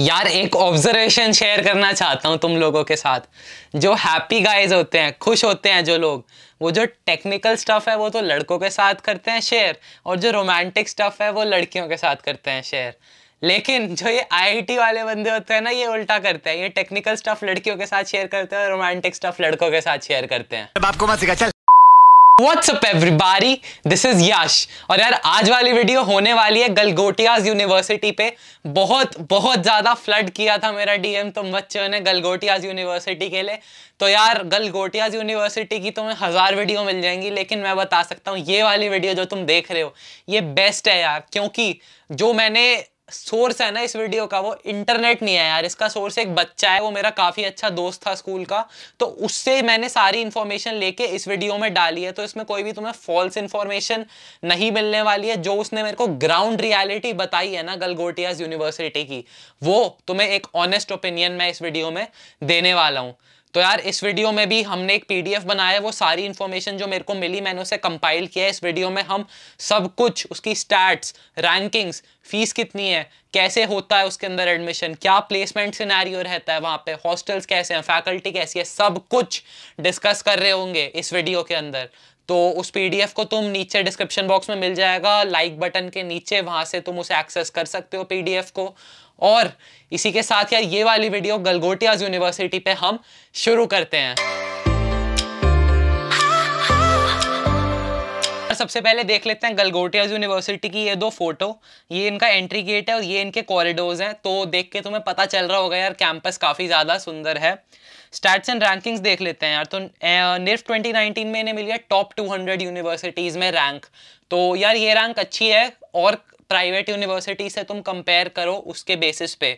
यार एक observation share करना चाहता हूँ तुम लोगों के साथ जो हैप्पी गाइज होते हैं खुश होते हैं जो लोग वो जो टेक्निकल स्टफ़ है वो तो लड़कों के साथ करते हैं शेयर और जो रोमांटिक स्टफ़ है वो लड़कियों के साथ करते हैं शेयर लेकिन जो ये आईआईटी वाले बंदे होते हैं ना ये उल्टा करते हैं ये टेक्निकल स्टफ लड़कियों के साथ शेयर करते हैं और रोमांटिक स्टफ लड़कों के साथ शेयर करते हैं आपको मत सिखा चल up everybody? This is Yash. और यार आज वाली वीडियो होने वाली है गलगोटियाज यूनिवर्सिटी पे बहुत बहुत ज़्यादा फ्लड किया था मेरा डीएम तुम तो बच्चों ने गलगोटियाज यूनिवर्सिटी के लिए तो यार गलगोटियाज यूनिवर्सिटी की तुम्हें हज़ार वीडियो मिल जाएंगी लेकिन मैं बता सकता हूँ ये वाली वीडियो जो तुम देख रहे हो ये बेस्ट है यार क्योंकि जो मैंने सोर्स है ना इस वीडियो का वो इंटरनेट नहीं है यार इसका सोर्स एक बच्चा है वो मेरा काफ़ी अच्छा दोस्त था स्कूल का तो उससे मैंने सारी इंफॉर्मेशन लेके इस वीडियो में डाली है तो इसमें कोई भी तुम्हें फॉल्स इंफॉर्मेशन नहीं मिलने वाली है जो उसने मेरे को ग्राउंड रियालिटी बताई है ना गलगोटियाज यूनिवर्सिटी की वो तुम्हें एक ऑनेस्ट ओपिनियन मैं इस वीडियो में देने वाला हूँ तो यार इस वीडियो में भी हमने एक पीडीएफ बनाया है वो सारी इन्फॉर्मेशन जो मेरे को मिली मैंने उसे कंपाइल किया है इस वीडियो में हम सब कुछ उसकी स्टैट्स रैंकिंग्स फीस कितनी है कैसे होता है उसके अंदर एडमिशन क्या प्लेसमेंट सिनेरियो रहता है वहाँ पे हॉस्टल्स कैसे हैं फैकल्टी कैसी है सब कुछ डिस्कस कर रहे होंगे इस वीडियो के अंदर तो उस पी को तुम नीचे डिस्क्रिप्शन बॉक्स में मिल जाएगा लाइक बटन के नीचे वहाँ से तुम उसे एक्सेस कर सकते हो पी को और इसी के साथ यार ये वाली वीडियो गलगोटियाज यूनिवर्सिटी पे हम शुरू करते हैं सबसे पहले देख लेते हैं गलगोटियाज यूनिवर्सिटी की ये दो फोटो ये इनका एंट्री गेट है और ये इनके कॉरिडोर्स हैं तो देख के तुम्हें पता चल रहा होगा यार कैंपस काफ़ी ज़्यादा सुंदर है स्टैट्स एंड रैंकिंग्स देख लेते हैं यार तो निर्फ 2019 में इन्हें मिली है टॉप 200 यूनिवर्सिटीज़ में रैंक तो यार ये रैंक अच्छी है और प्राइवेट यूनिवर्सिटी से तुम कंपेयर करो उसके बेसिस पे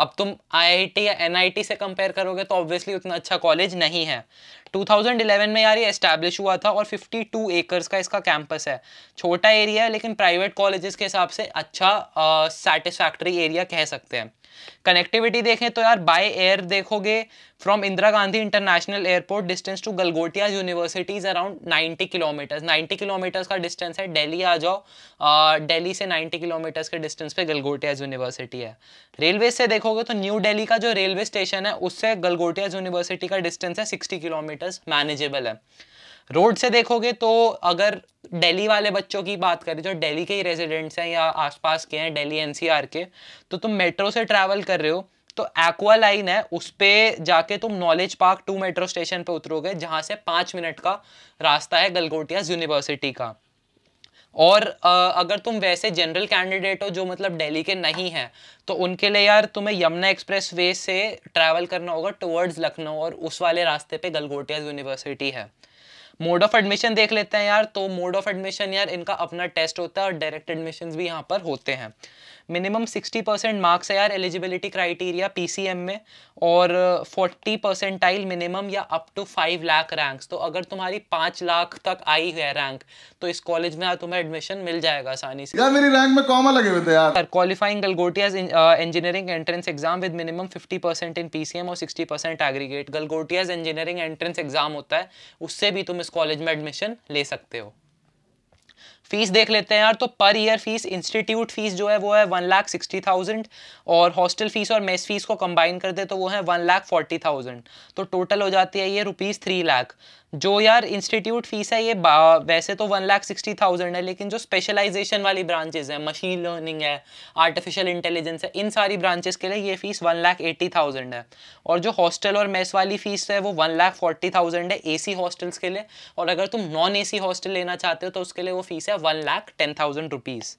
अब तुम आईआईटी या एनआईटी से कंपेयर करोगे तो ऑब्वियसली उतना अच्छा कॉलेज नहीं है 2011 में यार ये इस्टेब्लिश हुआ था और 52 एकर्स का इसका कैंपस है छोटा एरिया है लेकिन प्राइवेट कॉलेजेस के हिसाब से अच्छा सेटिस्फैक्ट्री एरिया कह सकते हैं कनेक्टिविटी देखें तो यार बाय एयर देखोगे from Indira Gandhi international airport distance to Galgotia university around 90 kilometres 90 kilometres का डिस्टेंस है दिल्ली आ जाओ दिल्ली से 90 किलोमीटर्स के डिस्टेंस पे गलगोटिया यूनिवर्सिटी है रेलवे से देखोगे तो न्यू डेली का जो रेलवे स्टेशन है उससे गलगोटिया यूनिवर्सिटी का डिस्टेंस है सिक्सटी किलोमीटर्स मैनेजेबल है रोड से देखोगे तो अगर दिल्ली वाले बच्चों की बात करें जो दिल्ली के ही रेजिडेंट्स हैं या आसपास के हैं दिल्ली एनसीआर के तो तुम मेट्रो से ट्रैवल कर रहे हो तो एक्वा लाइन है उस पर जाके तुम knowledge park two metro station पे उतरोगे जहाँ से पाँच मिनट का रास्ता है गलगोटिया यूनिवर्सिटी का और अगर तुम वैसे जनरल कैंडिडेट हो जो मतलब दिल्ली के नहीं हैं तो उनके लिए यार तुम्हें यमुना एक्सप्रेस वे से ट्रैवल करना होगा टुवर्ड्स लखनऊ और उस वाले रास्ते पे गलगोटिया यूनिवर्सिटी है मोड ऑफ एडमिशन देख लेते हैं यार तो मोड ऑफ एडमिशन यार इनका अपना टेस्ट होता है और डायरेक्ट एडमिशन भी यहाँ पर होते हैं मिनिमम 60 परसेंट मार्क्स है यार एलिजिबिलिटी क्राइटेरिया पीसीएम में और 40 uh, परसेंटाइल मिनिमम या अप टू 5 लाख रैंक्स तो अगर तुम्हारी 5 लाख तक आई है रैंक तो इस कॉलेज में तुम्हें एडमिशन मिल जाएगा आसानी से यार मेरी रैंक में कॉमा लगे हुए थे यार qualifying Galgotia engineering entrance exam with minimum fifty in PCM और sixty aggregate Galgotias engineering entrance exam होता है उससे भी तुम इस कॉलेज में एडमिशन ले सकते हो फीस देख लेते हैं यार तो per year fees institute fees जो है वो है वन लाख सिक्सटी थाउजेंड और हॉस्टल फीस और मेस फीस को कंबाइन कर दे तो वो है वन लाख फोर्टी थाउजेंड तो टोटल हो जाती है ये रुपीज़ थ्री लाख जो यार इंस्टीट्यूट फीस है ये वैसे तो वन लाख सिक्सटी थाउजेंड है लेकिन जो स्पेशलाइजेशन वाली ब्रांचेज हैं मशीन लर्निंग है आर्टिफिशियल इंटेलिजेंस है इन सारी ब्रांचेस के लिए ये fee one lakh eighty thousand है और जो हॉस्टल और मेस वाली फ़ीस है वो वन लाख फोर्टी थाउजेंड है ए सी हॉस्टल्स के लिए और अगर तुम नॉन ए सी हॉस्टल लेना चाहते हो तो उसके लिए वो फ़ीस है one lakh ten thousand rupees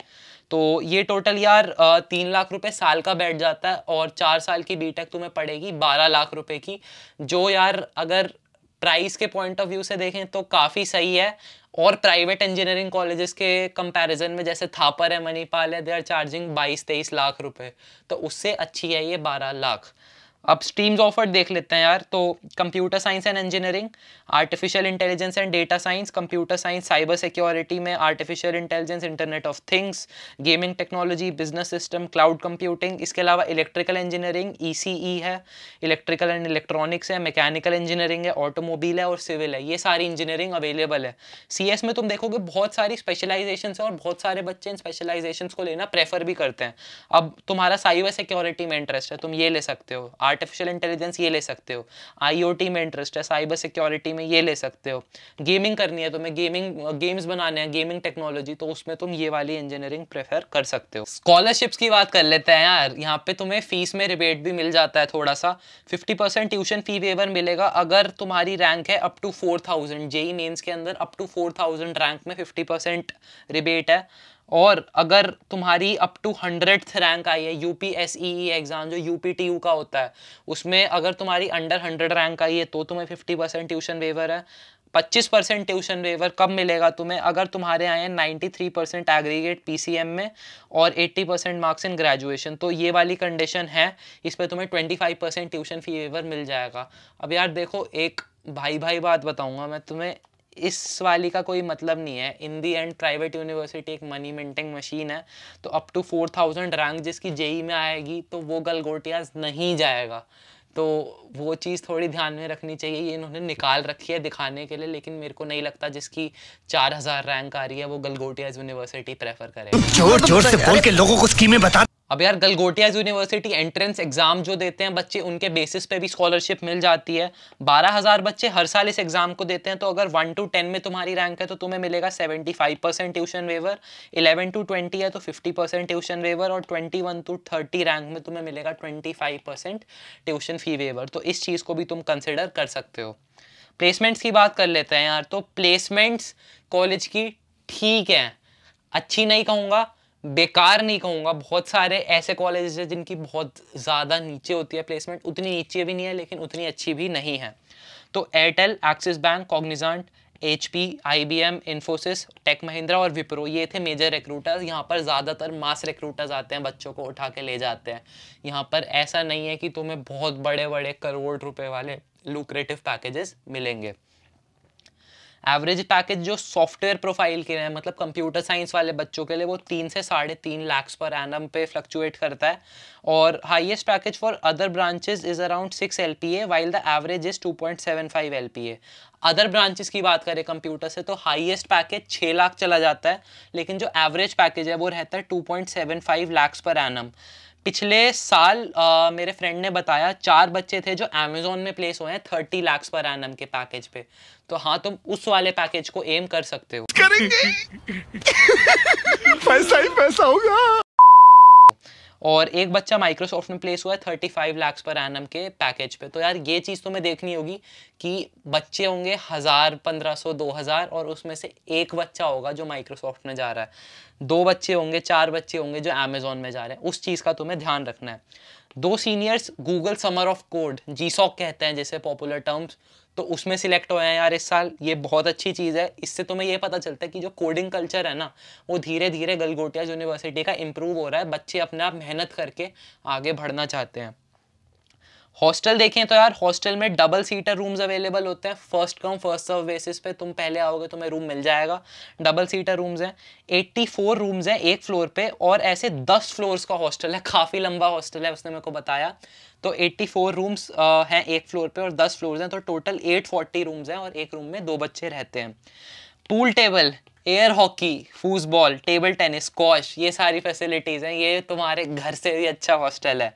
तो ये टोटल यार तीन लाख रुपए साल का बैठ जाता है और चार साल की बीटेक तुम्हें पड़ेगी बारह लाख रुपए की जो यार अगर प्राइस के पॉइंट ऑफ व्यू से देखें तो काफ़ी सही है और प्राइवेट इंजीनियरिंग कॉलेजेस के कंपैरिजन में जैसे थापर है मणिपाल है दे आर चार्जिंग बाईस तेईस लाख रुपए तो उससे अच्छी है ये बारह लाख अब स्ट्रीम्स ऑफर देख लेते हैं यार तो computer science and engineering artificial intelligence and data science computer science cyber security में artificial intelligence internet of things gaming technology business system cloud computing इसके अलावा इलेक्ट्रिकल इंजीनियरिंग ई है इलेक्ट्रिकल एंड इलेक्ट्रॉनिक्स है मैकेनिकल इंजीनियरिंग है automobile है और civil है ये सारी इंजीनियरिंग अवेलेबल है सी में तुम देखोगे बहुत सारी स्पेशलाइजेशन है और बहुत सारे बच्चे इन स्पेशलाइजेशन को लेना प्रेफर भी करते हैं अब तुम्हारा साइबर सिक्योरिटी में इंटरेस्ट है तुम ये ले सकते हो आर्टिफिशियल इंटेलिजेंस ये ले सकते हो आईओटी में इंटरेस्ट है साइबर सिक्योरिटी में ये ले सकते हो गेमिंग करनी है तुम्हें गेमिंग गेम्स बनाने हैं गेमिंग टेक्नोलॉजी तो उसमें तुम ये वाली इंजीनियरिंग प्रेफर कर सकते हो स्कॉलरशिप्स की बात कर लेते हैं यार यहाँ पे तुम्हें फीस में रिबेट भी मिल जाता है थोड़ा सा fifty percent tuition fee waiver मिलेगा अगर तुम्हारी रैंक है up to four thousand JEE mains के अंदर up to four thousand rank में फिफ्टी परसेंट रिबेट है और अगर तुम्हारी अप टू हंड्रेड रैंक आई है U P S E exam जो यू पी टी यू का होता है उसमें अगर तुम्हारी अंडर हंड्रेड रैंक आई है तो तुम्हें फिफ्टी परसेंट ट्यूशन वेवर है पच्चीस परसेंट ट्यूशन वेवर कब मिलेगा तुम्हें अगर तुम्हारे आए हैं ninety three percent aggregate P C M में और eighty percent marks in graduation तो ये वाली कंडीशन है इस पर तुम्हें ट्वेंटी फाइव परसेंट ट्यूशन फी वेवर मिल जाएगा अब यार देखो एक भाई भाई बात बताऊँगा मैं तुम्हें इस वाली का कोई मतलब नहीं है in the end private university एक मनी मेंटिंग मशीन है तो up to four thousand rank जिसकी जेई में आएगी तो वो गलगोटियाज नहीं जाएगा तो वो चीज़ थोड़ी ध्यान में रखनी चाहिए ये इन्होंने निकाल रखी है दिखाने के लिए लेकिन मेरे को नहीं लगता जिसकी चार हजार रैंक आ रही है वो गलगोटियाज यूनिवर्सिटी प्रेफर करेगी जोर जोर से बोल के लोगों को स्कीमें बता अब यार गलगोटियाज यूनिवर्सिटी एंट्रेंस एग्जाम जो देते हैं बच्चे उनके बेसिस पे भी स्कॉलरशिप मिल जाती है बारह हज़ार बच्चे हर साल इस एग्ज़ाम को देते हैं तो अगर वन टू टेन में तुम्हारी रैंक है तो तुम्हें मिलेगा seventy five percent tuition waiver eleven to twenty है तो फिफ्टी परसेंट ट्यूशन वेवर और twenty one to thirty rank में तुम्हें मिलेगा twenty five percent tuition fee waiver तो इस चीज़ को भी तुम कंसिडर कर सकते हो प्लेसमेंट्स की बात कर लेते हैं यार तो प्लेसमेंट्स कॉलेज की ठीक है अच्छी नहीं कहूँगा बेकार नहीं कहूँगा बहुत सारे ऐसे कॉलेजेस हैं जिनकी बहुत ज़्यादा नीचे होती है प्लेसमेंट उतनी नीचे भी नहीं है लेकिन उतनी अच्छी भी नहीं है तो Airtel Axis Bank Cognizant H P I B M Infosys Tech Mahindra और विप्रो ये थे मेजर रिक्रूटर्स यहाँ पर ज़्यादातर मास रिक्रूटर्स आते हैं बच्चों को उठा के ले जाते हैं यहाँ पर ऐसा नहीं है कि तुम्हें बहुत बड़े बड़े करोड़ रुपए वाले लुक्रेटिव पैकेजेस मिलेंगे एवरेज पैकेज जो सॉफ्टवेयर प्रोफाइल के हैं मतलब कंप्यूटर साइंस वाले बच्चों के लिए वो तीन से साढ़े तीन लैक्स पर एन पे फ्लक्चुएट करता है और highest package for other branches is around six L P A while the average is two point seven five L P A other branches की बात करें कंप्यूटर से तो हाईएस्ट पैकेज छः लाख चला जाता है लेकिन जो एवरेज पैकेज है वो रहता है two point seven five lakhs per annum पिछले साल आ, मेरे फ्रेंड ने बताया चार बच्चे थे जो अमेजोन में प्लेस हुए हैं थर्टी लैक्स पर एन के पैकेज पे तो हाँ तुम उस वाले पैकेज को एम कर सकते हो करेंगे पैसा ही पैसा होगा और एक बच्चा माइक्रोसॉफ्ट में प्लेस हुआ है thirty five lakhs per annum के पैकेज पे तो यार ये चीज़ तुम्हें तो देखनी होगी कि बच्चे होंगे हज़ार पंद्रह सौ दो हज़ार और उसमें से एक बच्चा होगा जो माइक्रोसॉफ्ट में जा रहा है दो बच्चे होंगे चार बच्चे होंगे जो अमेजोन में जा रहे हैं उस चीज़ का तुम्हें ध्यान रखना है दो seniors Google summer of code जी कहते हैं जैसे पॉपुलर टर्म्स तो उसमें सिलेक्ट होया यार इस साल ये बहुत अच्छी चीज़ है इससे तुम्हें ये पता चलता है कि जो कोडिंग कल्चर है ना वो धीरे धीरे गलगोटिया यूनिवर्सिटी का इम्प्रूव हो रहा है बच्चे अपने आप मेहनत करके आगे बढ़ना चाहते हैं हॉस्टल देखें तो यार हॉस्टल में डबल सीटर रूम्स अवेलेबल होते हैं first come first serve basis पे तुम पहले आओगे तो तुम्हें रूम मिल जाएगा डबल सीटर रूम्स हैं 84 रूम्स हैं एक फ्लोर पे और ऐसे 10 फ्लोर्स का हॉस्टल है काफ़ी लंबा हॉस्टल है उसने मेरे को बताया तो 84 रूम्स हैं एक फ्लोर पर और दस फ्लोर्स हैं तो टोटल एट रूम्स हैं और एक रूम में दो बच्चे रहते हैं pool table air hockey foosball table tennis squash ये सारी फैसिलिटीज़ हैं ये तुम्हारे घर से भी अच्छा हॉस्टल है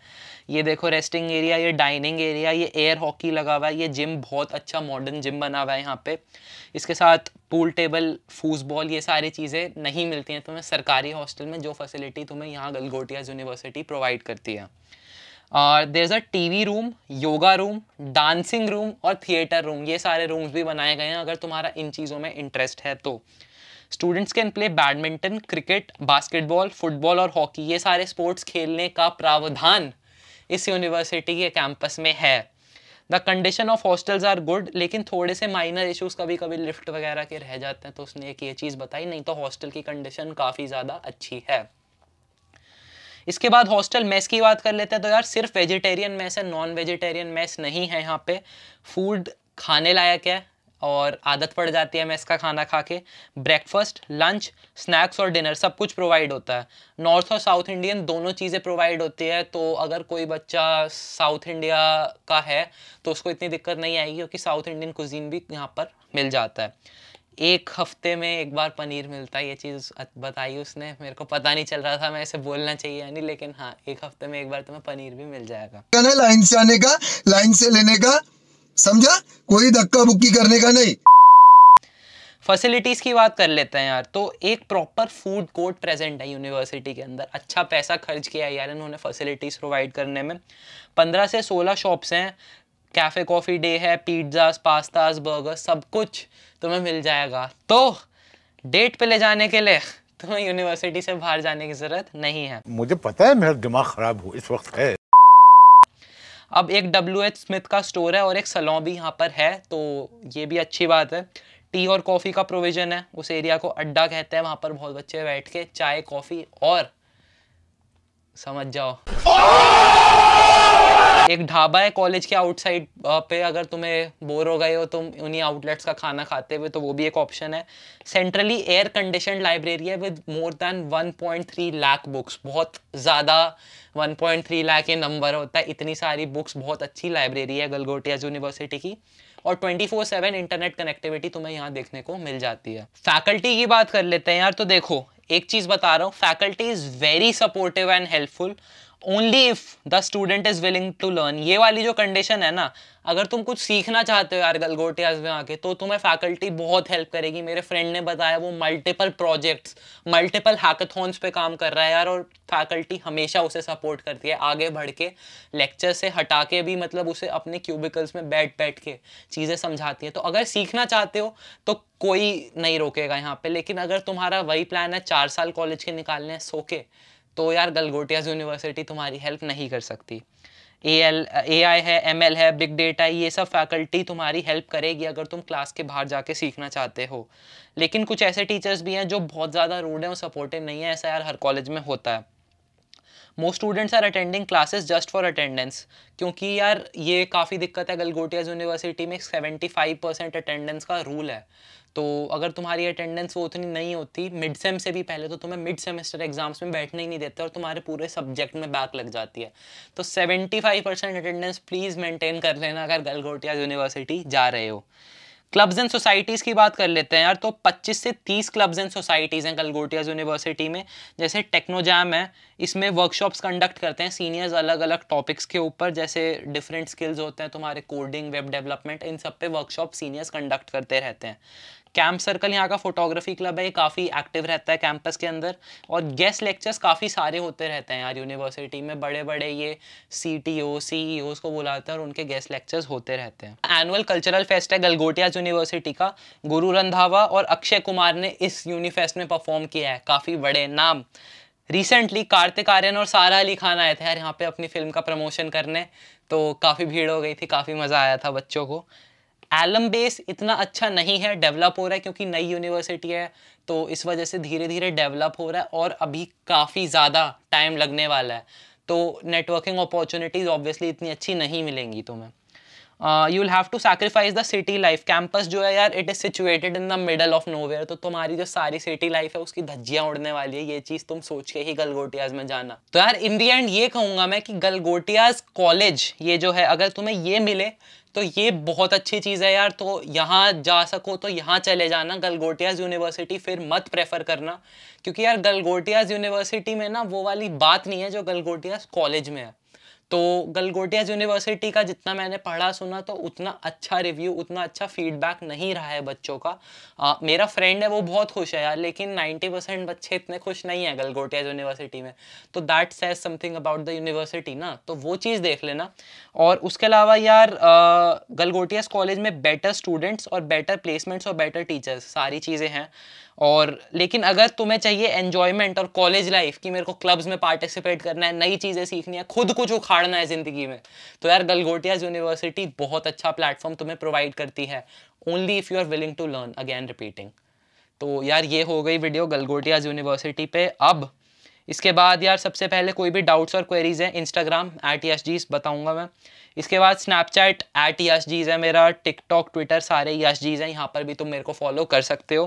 ये देखो रेस्टिंग एरिया ये डाइनिंग एरिया ये एयर हॉकी लगा हुआ है ये जिम बहुत अच्छा मॉडर्न जिम बना हुआ है यहाँ पे इसके साथ पूल टेबल फूसबॉल ये सारी चीज़ें नहीं मिलती हैं तुम्हें सरकारी हॉस्टल में जो फैसिलिटी तुम्हें यहाँ गलगोटिया यूनिवर्सिटी प्रोवाइड करती है और there is a T V room yoga room dancing room और थिएटर रूम ये सारे रूम्स भी बनाए गए हैं अगर तुम्हारा इन चीज़ों में इंटरेस्ट है तो students can play badminton cricket basketball football और हॉकी ये सारे स्पोर्ट्स खेलने का प्रावधान इस यूनिवर्सिटी के कैंपस में है the condition of hostels are good लेकिन थोड़े से माइनर इश्यूज कभी कभी लिफ्ट वगैरह के रह जाते हैं तो उसने एक ये चीज़ बताई नहीं तो हॉस्टल की कंडीशन काफ़ी ज़्यादा अच्छी है इसके बाद हॉस्टल मेस की बात कर लेते हैं तो यार सिर्फ वेजिटेरियन मेस है नॉन वेजिटेरियन मेस नहीं है यहाँ पे फूड खाने लायक है और आदत पड़ जाती है मैं इसका खाना खा के ब्रेकफास्ट लंच स्नैक्स और डिनर सब कुछ प्रोवाइड होता है नॉर्थ और साउथ इंडियन दोनों चीज़ें प्रोवाइड होती है तो अगर कोई बच्चा साउथ इंडिया का है तो उसको इतनी दिक्कत नहीं आएगी क्योंकि साउथ इंडियन कुजीन भी यहाँ पर मिल जाता है एक हफ्ते में एक बार पनीर मिलता है ये चीज़ बताई उसने मेरे को पता नहीं चल रहा था मैं इसे बोलना चाहिए या नहीं लेकिन हाँ एक हफ्ते में एक बार तुम्हें तो पनीर भी मिल जाएगा लाइन से आने का लाइन से लेने का समझा कोई धक्का बुक्की करने का नहीं फैसिलिटीज़ की बात कर लेते हैं यार तो एक प्रॉपर फूड कोर्ट प्रेजेंट है यूनिवर्सिटी के अंदर अच्छा पैसा खर्च किया है यार इन्होंने फैसिलिटीज़ प्रोवाइड करने में पंद्रह से सोलह शॉप्स हैं कैफ़े कॉफ़ी डे है पिज्ज़ास पास्ताज बर्गर सब कुछ तुम्हें मिल जाएगा तो डेट पे ले जाने के लिए तुम्हें यूनिवर्सिटी से बाहर जाने की ज़रूरत नहीं है मुझे पता है मेरा दिमाग ख़राब हो इस वक्त है अब एक डब्ल्यू एच स्मिथ का स्टोर है और एक सलॉ भी यहाँ पर है तो ये भी अच्छी बात है टी और कॉफ़ी का प्रोविज़न है उस एरिया को अड्डा कहते हैं वहाँ पर बहुत बच्चे बैठ के चाय कॉफ़ी और समझ जाओ एक ढाबा है कॉलेज के आउटसाइड पे अगर तुम्हें बोर हो गए हो तुम उन्हीं आउटलेट्स का खाना खाते हुए तो वो भी एक ऑप्शन है सेंट्रली एयर कंडीशन लाइब्रेरी है with more than 1.3 lakh books बहुत ज़्यादा 1.3 लाख ये नंबर होता है इतनी सारी बुक्स बहुत अच्छी लाइब्रेरी है गलगोटियाज यूनिवर्सिटी की और 24/7 इंटरनेट कनेक्टिविटी तुम्हें यहाँ देखने को मिल जाती है फैकल्टी की बात कर लेते हैं यार तो देखो एक चीज़ बता रहा हूँ faculty is very supportive and helpful only if the student is willing to learn ये वाली जो कंडीशन है ना अगर तुम कुछ सीखना चाहते हो यार गलगोटियाज में आके तो तुम्हें फैकल्टी बहुत हेल्प करेगी मेरे फ्रेंड ने बताया वो मल्टीपल प्रोजेक्ट्स मल्टीपल हैकाथॉन्स पे काम कर रहा है यार और फैकल्टी हमेशा उसे सपोर्ट करती है आगे बढ़ के लेक्चर से हटा के भी मतलब उसे अपने क्यूबिकल्स में बैठ बैठ के चीज़ें समझाती है तो अगर सीखना चाहते हो तो कोई नहीं रोकेगा यहाँ पे लेकिन अगर तुम्हारा वही प्लान है चार साल कॉलेज के निकालने हैं सो के तो यार गलगोटियाज यूनिवर्सिटी तुम्हारी हेल्प नहीं कर सकती ए एल ए आई है एम एल है बिग डेटा ये सब फैकल्टी तुम्हारी हेल्प करेगी अगर तुम क्लास के बाहर जाके सीखना चाहते हो लेकिन कुछ ऐसे टीचर्स भी हैं जो बहुत ज़्यादा रूड हैं और सपोर्टिव नहीं है ऐसा यार हर कॉलेज में होता है most students are attending classes just for attendance क्योंकि यार ये काफ़ी दिक्कत है गलगोटियाज यूनिवर्सिटी में सेवेंटी फाइव परसेंट अटेंडेंस का रूल है तो अगर तुम्हारी अटेंडेंस वो उतनी नहीं होती मिड सेम से भी पहले तो तुम्हें मिड सेमेस्टर एग्जाम्स में बैठने ही नहीं देते और तुम्हारे पूरे सब्जेक्ट में बैक लग जाती है तो seventy five percent attendance please maintain कर लेना अगर गलगोटियाज यूनिवर्सिटी जा रहे हो क्लब्स एंड सोसाइटीज़ की बात कर लेते हैं यार तो 25 से 30 क्लब्स एंड सोसाइटीज़ हैं कलगोटियाज यूनिवर्सिटी में जैसे टेक्नोजाम है इसमें वर्कशॉप्स कंडक्ट करते हैं सीनियर्स अलग अलग टॉपिक्स के ऊपर जैसे डिफरेंट स्किल्स होते हैं तुम्हारे कोडिंग वेब डेवलपमेंट इन सब पे वर्कशॉप सीनियर्स कंडक्ट करते रहते हैं कैंप सर्कल यहाँ का फोटोग्राफी क्लब है ये काफ़ी एक्टिव रहता है कैंपस के अंदर और गेस्ट लेक्चर्स काफ़ी सारे होते रहते हैं यार यूनिवर्सिटी में बड़े बड़े ये सी टी ओ सी ई ओज को बुलाते हैं और उनके गेस्ट लेक्चर्स होते रहते हैं एनुअल कल्चरल फेस्ट है गलगोटियाज यूनिवर्सिटी का गुरु रंधावा और अक्षय कुमार ने इस यूनिफेस्ट में परफॉर्म किया है काफ़ी बड़े नाम रिसेंटली कार्तिक आर्यन और सारा अली खान आए थे यार यहाँ पे अपनी फिल्म का प्रमोशन करने तो काफ़ी भीड़ हो गई थी काफ़ी मज़ा आया था बच्चों को एलम बेस इतना अच्छा नहीं है डेवलप हो रहा है क्योंकि नई यूनिवर्सिटी है तो इस वजह से धीरे धीरे डेवलप हो रहा है और अभी काफ़ी ज़्यादा टाइम लगने वाला है तो नेटवर्किंग अपॉर्चुनिटीज़ ऑब्वियसली इतनी अच्छी नहीं मिलेंगी तुम्हें you will have to sacrifice the city life campus जो है यार it is situated in the middle of nowhere तो तुम्हारी जो सारी सिटी लाइफ है उसकी धज्जियाँ उड़ने वाली है ये चीज़ तुम सोच के ही गलगोटियाज में जाना तो यार इन दी एंड ये कहूँगा मैं कि गलगोटियाज कॉलेज ये जो है अगर तुम्हें ये मिले तो ये बहुत अच्छी चीज़ है यार तो यहाँ जा सको तो यहाँ चले जाना गलगोटियाज़ यूनिवर्सिटी फिर मत प्रेफर करना क्योंकि यार गलगोटियाज़ यूनिवर्सिटी में ना वो वाली बात नहीं है जो गलगोटियाज़ कॉलेज में है तो गलगोटियाज यूनिवर्सिटी का जितना मैंने पढ़ा सुना तो उतना अच्छा रिव्यू उतना अच्छा फीडबैक नहीं रहा है बच्चों का आ, मेरा फ्रेंड है वो बहुत खुश है यार लेकिन 90 परसेंट बच्चे इतने खुश नहीं है गलगोटियाज यूनिवर्सिटी में तो that says something about the university ना तो वो चीज़ देख लेना और उसके अलावा यार गलगोटियाज कॉलेज में बेटर स्टूडेंट्स और बेटर प्लेसमेंट्स और बेटर टीचर्स सारी चीज़ें हैं और लेकिन अगर तुम्हें चाहिए एन्जॉयमेंट और कॉलेज लाइफ कि मेरे को क्लब्स में पार्टिसिपेट करना है नई चीज़ें सीखनी है खुद कुछ उखाड़ उखाड़ना है ज़िंदगी में तो यार गलगोटियाज यूनिवर्सिटी बहुत अच्छा प्लेटफॉर्म तुम्हें प्रोवाइड करती है only if you are willing to learn again repeating तो यार ये हो गई वीडियो गलगोटियाज यूनिवर्सिटी पे अब इसके बाद यार सबसे पहले कोई भी डाउट्स और क्वेरीज हैं इंस्टाग्राम एट यस जीज बताऊँगा मैं इसके बाद स्नैपचैट एट यस जीज है मेरा टिकटॉक ट्विटर सारे यस जीज हैं यहाँ पर भी तुम मेरे को फॉलो कर सकते हो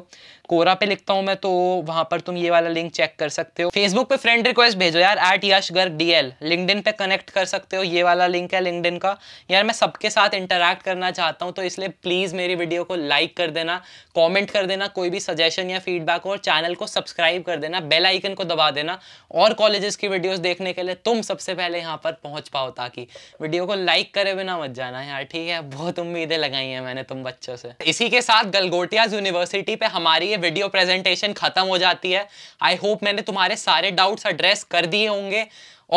कोरा पे लिखता हूँ मैं तो वहाँ पर तुम ये वाला लिंक चेक कर सकते हो फेसबुक पे फ्रेंड रिक्वेस्ट भेजो यार at Yash Garg D L LinkedIn पे कनेक्ट कर सकते हो ये वाला लिंक है लिंकडिन का यार मैं सबके साथ इंटरेक्ट करना चाहता हूँ तो इसलिए प्लीज़ मेरी वीडियो को लाइक कर देना कॉमेंट कर देना कोई भी सजेशन या फीडबैक और चैनल को सब्सक्राइब कर देना बेल आइकन को दबा देना और कॉलेजेस की वीडियोस देखने के लिए तुम सबसे पहले यहाँ पर पहुँच पाओ ताकि वीडियो को लाइक करे बिना मत जाना यार ठीक है बहुत उम्मीदें लगाई हैं मैंने तुम बच्चों से इसी के साथ गलगोटियाज यूनिवर्सिटी पे हमारी ये वीडियो प्रेजेंटेशन खत्म हो जाती है आई होप मैंने तुम्हारे सारे डाउट्स एड्रेस कर दिए होंगे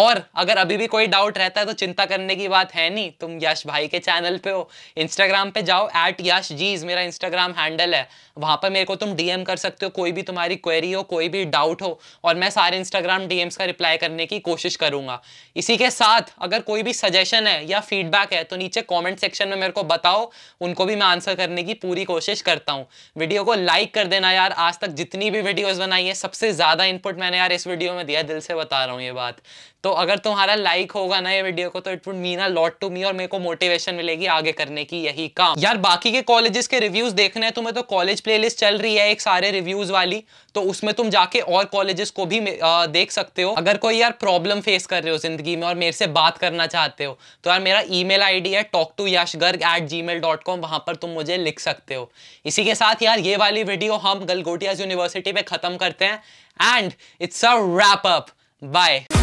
और अगर अभी भी कोई डाउट रहता है तो चिंता करने की बात है नहीं तुम यश भाई के चैनल पे हो इंस्टाग्राम पे जाओ एट यश जीज मेरा इंस्टाग्राम हैंडल है वहाँ पर मेरे को तुम डीएम कर सकते हो कोई भी तुम्हारी क्वेरी हो कोई भी डाउट हो और मैं सारे इंस्टाग्राम डीएम्स का रिप्लाई करने की कोशिश करूँगा इसी के साथ अगर कोई भी सजेशन है या फीडबैक है तो नीचे कॉमेंट सेक्शन में मेरे को बताओ उनको भी मैं आंसर करने की पूरी कोशिश करता हूँ वीडियो को लाइक कर देना यार आज तक जितनी भी वीडियोज़ बनाई है सबसे ज़्यादा इनपुट मैंने यार इस वीडियो में दिया दिल से बता रहा हूँ ये बात तो अगर तुम्हारा लाइक होगा ना ये वीडियो को तो it would mean a lot to me और मेरे को मोटिवेशन मिलेगी आगे करने की यही काम यार बाकी के कॉलेजेस के रिव्यूज देखने हैं तुम्हें तो कॉलेज प्लेलिस्ट चल रही है एक सारे रिव्यूज वाली तो उसमें तुम जाके और कॉलेजेस को भी आ, देख सकते हो अगर कोई यार प्रॉब्लम फेस कर रहे हो जिंदगी में और मेरे से बात करना चाहते हो तो यार मेरा ईमेल आईडी है talk to Yash Garg at gmail dot com वहाँ पर तुम मुझे लिख सकते हो इसी के साथ यार ये वाली वीडियो हम गलगोटियाज यूनिवर्सिटी पे ख़त्म करते हैं and it's a wrap up bye